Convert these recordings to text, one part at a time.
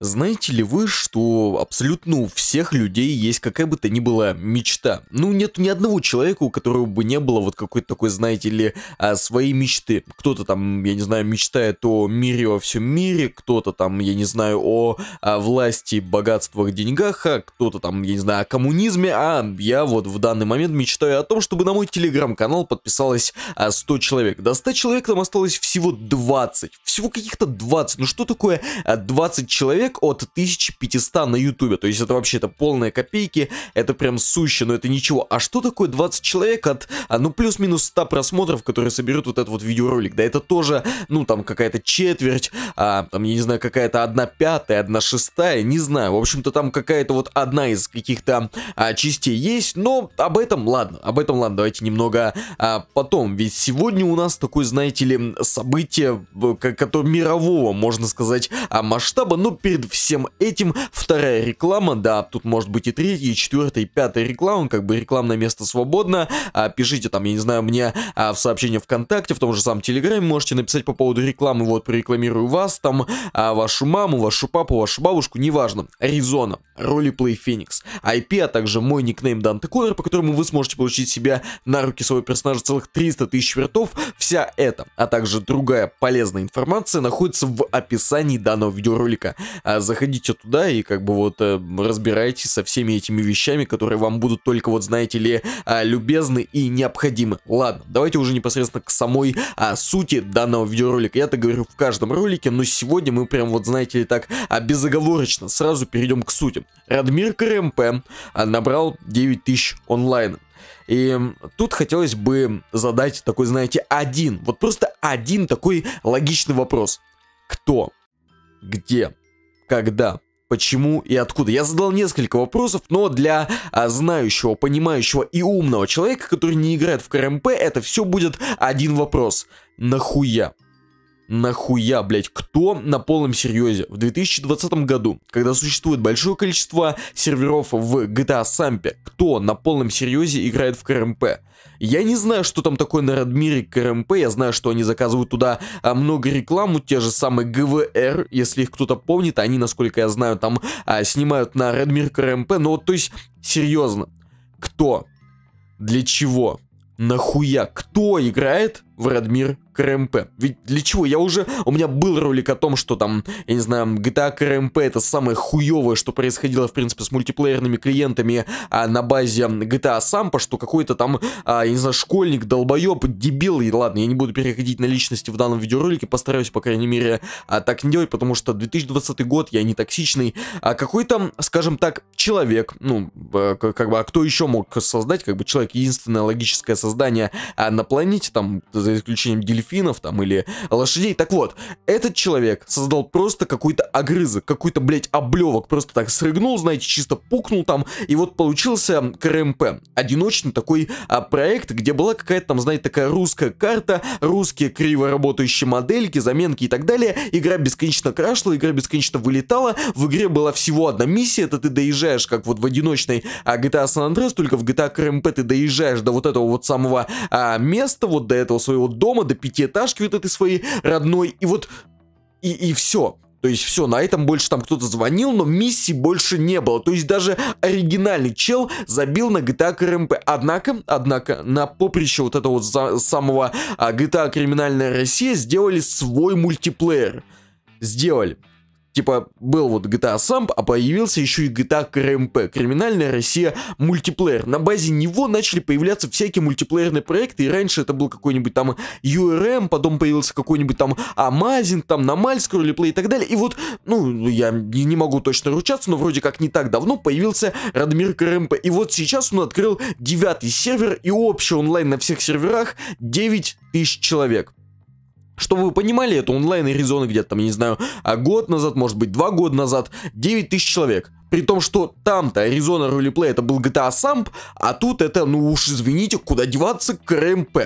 Знаете ли вы, что абсолютно у всех людей есть какая бы то ни была мечта? Ну, нет ни одного человека, у которого бы не было вот какой-то такой, знаете ли, а, своей мечты. Кто-то там, я не знаю, мечтает о мире во всем мире, кто-то там, я не знаю, о, о а, власти, богатствах, деньгах, а кто-то там, я не знаю, о коммунизме, а я вот в данный момент мечтаю о том, чтобы на мой телеграм-канал подписалось 100 а, человек. До 100 человек там осталось всего 20, всего каких-то 20, ну что такое 20 человек? человек от 1500 на ютубе, то есть это вообще это полные копейки, это прям суще, но это ничего. А что такое 20 человек от, а, ну плюс-минус 100 просмотров, которые соберут вот этот вот видеоролик? Да это тоже, ну там какая-то четверть, а, там я не знаю, какая-то одна пятая, одна шестая, не знаю. В общем-то там какая-то вот одна из каких-то а, частей есть, но об этом ладно, об этом ладно, давайте немного а, потом. Ведь сегодня у нас такое, знаете ли, событие, как, мирового, можно сказать, а, масштаба, но перед перед всем этим вторая реклама, да, тут может быть и третья, и четвертая, и пятая реклама, как бы рекламное место свободно, а, пишите там, я не знаю, мне а, в сообщение ВКонтакте, в том же самом Телеграме можете написать по поводу рекламы, вот, прорекламирую вас, там, а, вашу маму, вашу папу, вашу бабушку, неважно, Аризона, Roleplay Phoenix, IP, а также мой никнейм Данте Коннор, по которому вы сможете получить себя на руки своего персонажа целых 300 тысяч вертов, вся эта, а также другая полезная информация находится в описании данного видеоролика а заходите туда и как бы вот э, разбирайтесь со всеми этими вещами, которые вам будут только вот, знаете ли, а, любезны и необходимы. Ладно, давайте уже непосредственно к самой э, сути данного видеоролика. Я это говорю в каждом ролике, но сегодня мы прям вот, знаете ли, так э, безоговорочно сразу перейдем к сути. Радмир КРМП набрал 9000 онлайн. И тут хотелось бы задать такой, знаете, один, вот просто один такой логичный вопрос. Кто? Где? когда, почему и откуда. Я задал несколько вопросов, но для а, знающего, понимающего и умного человека, который не играет в КРМП, это все будет один вопрос. Нахуя? нахуя, блядь, кто на полном серьезе в 2020 году, когда существует большое количество серверов в GTA Сампе, кто на полном серьезе играет в КРМП? Я не знаю, что там такое на Радмире КРМП, я знаю, что они заказывают туда а, много рекламу, те же самые ГВР, если их кто-то помнит, они, насколько я знаю, там а, снимают на Радмир КРМП, но вот, то есть, серьезно, кто, для чего, нахуя, кто играет в Радмир КРМП. Ведь для чего? Я уже... У меня был ролик о том, что там, я не знаю, GTA а КРМП это самое хуевое, что происходило, в принципе, с мультиплеерными клиентами а, на базе GTA а Сампа, что какой-то там, а, я не знаю, школьник, долбоеб, дебил, и ладно, я не буду переходить на личности в данном видеоролике, постараюсь, по крайней мере, а, так не делать, потому что 2020 год, я не токсичный, а какой-то, скажем так, человек, ну, а, как бы, а кто еще мог создать, как бы, человек, единственное логическое создание а, на планете, там, за исключением дельфинов там или лошадей. Так вот, этот человек создал просто какой-то огрызок, какой-то, блядь, облевок, просто так срыгнул, знаете, чисто пукнул там, и вот получился КРМП. Одиночный такой а, проект, где была какая-то там, знаете, такая русская карта, русские криво работающие модельки, заменки и так далее. Игра бесконечно крашла, игра бесконечно вылетала. В игре была всего одна миссия, это ты доезжаешь, как вот в одиночной а, GTA San Andreas, только в GTA КРМП ты доезжаешь до вот этого вот самого а, места, вот до этого своего своего дома, до пятиэтажки вот этой своей родной, и вот, и, и все. То есть все, на этом больше там кто-то звонил, но миссий больше не было. То есть даже оригинальный чел забил на GTA КРМП. Однако, однако, на поприще вот этого вот за, самого а, GTA Криминальная Россия сделали свой мультиплеер. Сделали. Типа, был вот GTA Samp, а появился еще и GTA КРМП, Криминальная Россия мультиплеер. На базе него начали появляться всякие мультиплеерные проекты, и раньше это был какой-нибудь там URM, потом появился какой-нибудь там Амазин, там Намальский ролеплей и так далее. И вот, ну, я не могу точно ручаться, но вроде как не так давно появился Радмир КРМП. И вот сейчас он открыл девятый сервер, и общий онлайн на всех серверах 9 тысяч человек. Чтобы вы понимали, это онлайн-аризона где-то там, я не знаю, а год назад, может быть, два года назад, 9 тысяч человек. При том, что там-то Аризона Ролеплей это был GTA Samp, а тут это, ну уж извините, куда деваться, КРМП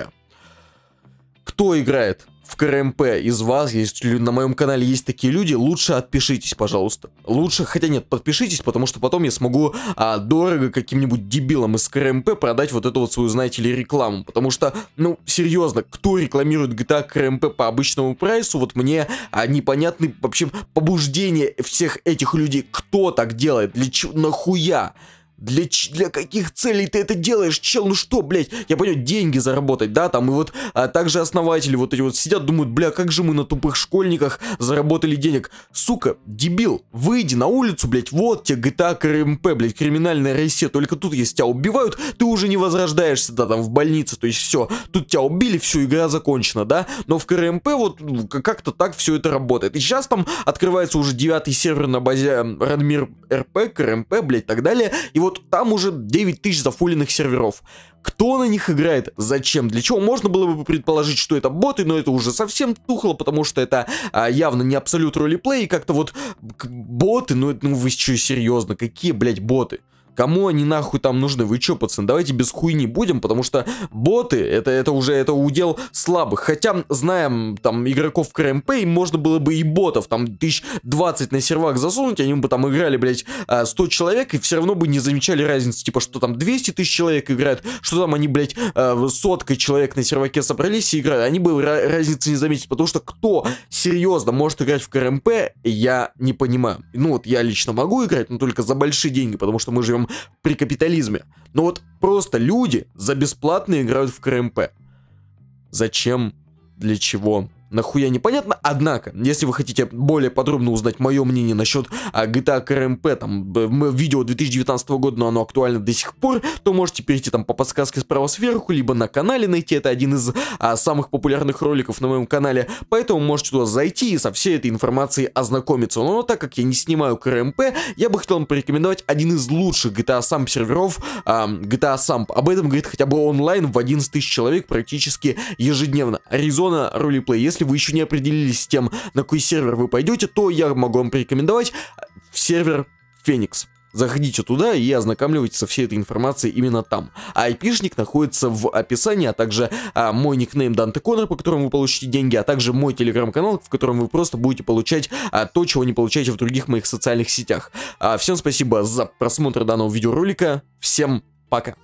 кто играет в КРМП из вас, если на моем канале есть такие люди, лучше отпишитесь, пожалуйста. Лучше, хотя нет, подпишитесь, потому что потом я смогу а, дорого каким-нибудь дебилам из КРМП продать вот эту вот свою, знаете ли, рекламу. Потому что, ну, серьезно, кто рекламирует GTA КРМП по обычному прайсу, вот мне а, непонятны, вообще, побуждение всех этих людей. Кто так делает? Для чего? Нахуя? Для, для каких целей ты это делаешь, чел? Ну что, блядь? Я понял, деньги заработать, да, там, и вот а также основатели вот эти вот сидят, думают, бля, как же мы на тупых школьниках заработали денег. Сука, дебил, выйди на улицу, блядь, вот тебе GTA КРМП, блядь, криминальная Россия, только тут, если тебя убивают, ты уже не возрождаешься, да, там, в больнице, то есть все, тут тебя убили, все, игра закончена, да, но в КРМП вот ну, как-то так все это работает. И сейчас там открывается уже девятый сервер на базе Радмир РП, КРМП, блядь, так далее, и вот там уже 9 тысяч зафуленных серверов. Кто на них играет? Зачем? Для чего? Можно было бы предположить, что это боты, но это уже совсем тухло, потому что это а, явно не абсолют ролеплей, и как-то вот боты, ну, ну вы что, серьезно, какие, блядь, боты? Кому они нахуй там нужны? Вы чё, пацаны, давайте без хуйни будем, потому что боты, это, это уже это удел слабых. Хотя, знаем, там, игроков КРМП, им можно было бы и ботов, там, тысяч двадцать на сервак засунуть, они бы там играли, блядь, 100 а, человек, и все равно бы не замечали разницы, типа, что там 200 тысяч человек играют, что там они, блядь, а, сотка человек на серваке собрались и играют, они бы разницы не заметили, потому что кто серьезно может играть в КРМП, я не понимаю. Ну, вот я лично могу играть, но только за большие деньги, потому что мы живем чем при капитализме. Но вот просто люди за бесплатно играют в КРМП. Зачем? Для чего? нахуя непонятно. Однако, если вы хотите более подробно узнать мое мнение насчет а, GTA КРМП, там, видео 2019 года, но оно актуально до сих пор, то можете перейти там по подсказке справа сверху, либо на канале найти, это один из а, самых популярных роликов на моем канале, поэтому можете туда зайти и со всей этой информацией ознакомиться. Но так как я не снимаю КРМП, я бы хотел вам порекомендовать один из лучших GTA Samp серверов, а, GTA Samp. Об этом говорит хотя бы онлайн в 11 тысяч человек практически ежедневно. Аризона Ролиплей. Если если вы еще не определились с тем, на какой сервер вы пойдете, то я могу вам порекомендовать э, сервер Феникс. Заходите туда и ознакомьтесь со всей этой информацией именно там. А айпишник находится в описании, а также а, мой никнейм Данте Коннор, по которому вы получите деньги, а также мой телеграм-канал, в котором вы просто будете получать а, то, чего не получаете в других моих социальных сетях. А, всем спасибо за просмотр данного видеоролика, всем пока!